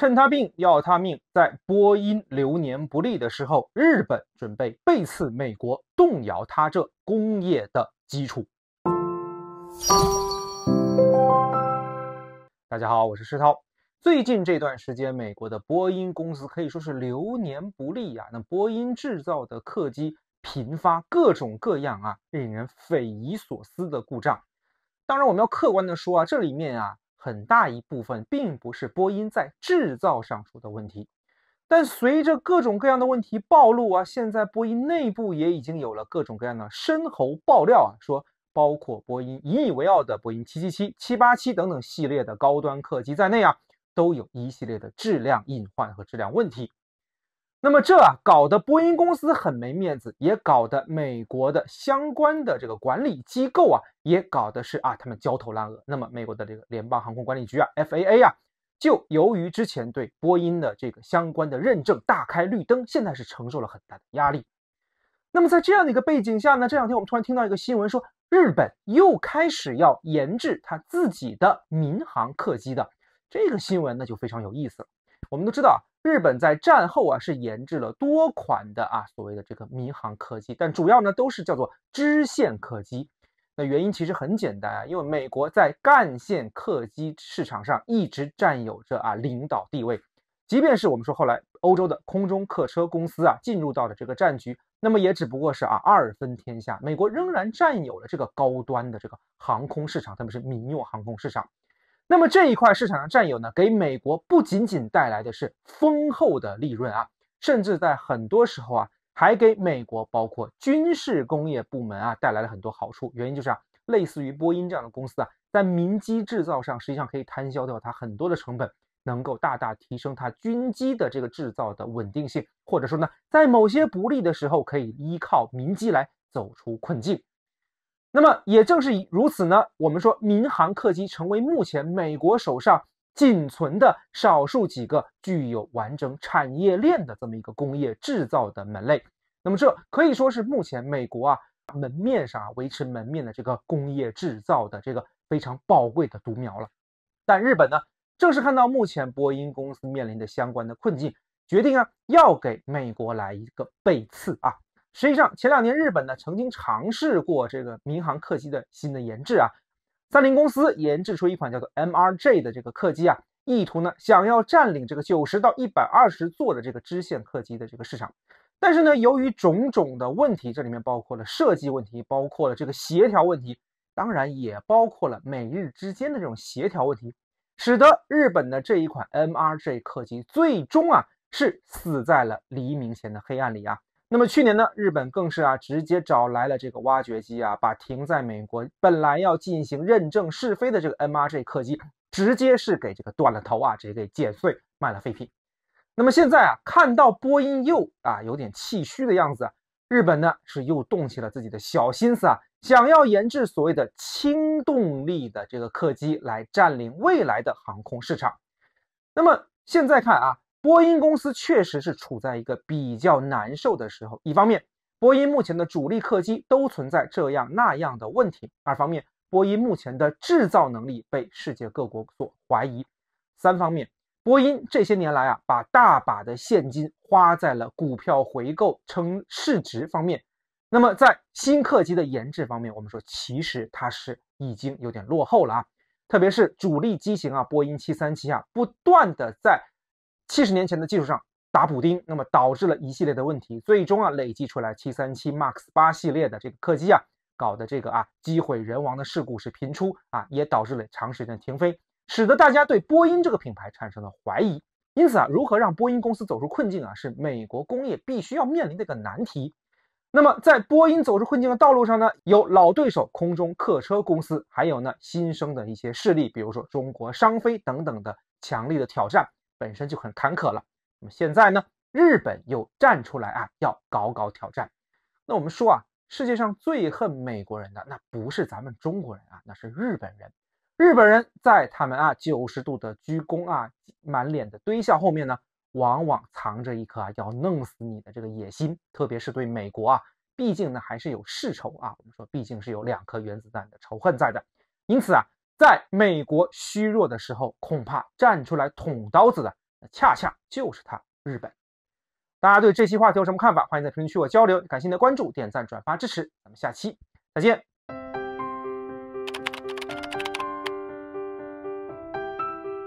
趁他病要他命，在波音流年不利的时候，日本准备背刺美国，动摇他这工业的基础。大家好，我是石涛。最近这段时间，美国的波音公司可以说是流年不利啊，那波音制造的客机频发各种各样啊，令人匪夷所思的故障。当然，我们要客观的说啊，这里面啊。很大一部分并不是波音在制造上出的问题，但随着各种各样的问题暴露啊，现在波音内部也已经有了各种各样的深喉爆料啊，说包括波音引以为傲的波音七七七、七八七等等系列的高端客机在内啊，都有一系列的质量隐患和质量问题。那么这啊，搞得波音公司很没面子，也搞得美国的相关的这个管理机构啊，也搞的是啊，他们焦头烂额。那么美国的这个联邦航空管理局啊 （FAA） 啊，就由于之前对波音的这个相关的认证大开绿灯，现在是承受了很大的压力。那么在这样的一个背景下呢，这两天我们突然听到一个新闻，说日本又开始要研制他自己的民航客机的这个新闻呢，就非常有意思了。我们都知道。啊，日本在战后啊，是研制了多款的啊所谓的这个民航客机，但主要呢都是叫做支线客机。那原因其实很简单啊，因为美国在干线客机市场上一直占有着啊领导地位。即便是我们说后来欧洲的空中客车公司啊进入到了这个战局，那么也只不过是啊二分天下，美国仍然占有了这个高端的这个航空市场，特别是民用航空市场。那么这一块市场的占有呢，给美国不仅仅带来的是丰厚的利润啊，甚至在很多时候啊，还给美国包括军事工业部门啊带来了很多好处。原因就是啊，类似于波音这样的公司啊，在民机制造上实际上可以摊销掉它很多的成本，能够大大提升它军机的这个制造的稳定性，或者说呢，在某些不利的时候可以依靠民机来走出困境。那么也正是以如此呢，我们说民航客机成为目前美国手上仅存的少数几个具有完整产业链的这么一个工业制造的门类。那么这可以说是目前美国啊门面上维持门面的这个工业制造的这个非常宝贵的独苗了。但日本呢，正是看到目前波音公司面临的相关的困境，决定啊要给美国来一个背刺啊。实际上，前两年日本呢曾经尝试过这个民航客机的新的研制啊，三菱公司研制出一款叫做 MRJ 的这个客机啊，意图呢想要占领这个九十到一百二十座的这个支线客机的这个市场，但是呢，由于种种的问题，这里面包括了设计问题，包括了这个协调问题，当然也包括了美日之间的这种协调问题，使得日本的这一款 MRJ 客机最终啊是死在了黎明前的黑暗里啊。那么去年呢，日本更是啊，直接找来了这个挖掘机啊，把停在美国本来要进行认证试飞的这个 MRJ 客机，直接是给这个断了头啊，直接给剪碎卖了废品。那么现在啊，看到波音又啊有点气虚的样子，日本呢是又动起了自己的小心思啊，想要研制所谓的轻动力的这个客机来占领未来的航空市场。那么现在看啊。波音公司确实是处在一个比较难受的时候。一方面，波音目前的主力客机都存在这样那样的问题；二方面，波音目前的制造能力被世界各国所怀疑；三方面，波音这些年来啊，把大把的现金花在了股票回购、称市值方面。那么，在新客机的研制方面，我们说其实它是已经有点落后了啊。特别是主力机型啊，波音737啊，不断的在。七十年前的基础上打补丁，那么导致了一系列的问题，最终啊累积出来，七三七 MAX 八系列的这个客机啊，搞的这个啊机毁人亡的事故是频出啊，也导致了长时间停飞，使得大家对波音这个品牌产生了怀疑。因此啊，如何让波音公司走出困境啊，是美国工业必须要面临的一个难题。那么在波音走出困境的道路上呢，有老对手空中客车公司，还有呢新生的一些势力，比如说中国商飞等等的强力的挑战。本身就很坎坷了，那么现在呢？日本又站出来啊，要搞搞挑战。那我们说啊，世界上最恨美国人的那不是咱们中国人啊，那是日本人。日本人，在他们啊九十度的鞠躬啊，满脸的堆笑后面呢，往往藏着一颗啊要弄死你的这个野心。特别是对美国啊，毕竟呢还是有世仇啊。我们说毕竟是有两颗原子弹的仇恨在的，因此啊。在美国虚弱的时候，恐怕站出来捅刀子的，恰恰就是他——日本。大家对这期话题有什么看法？欢迎在评论区我交流。感谢您的关注、点赞、转发、支持，咱们下期再见。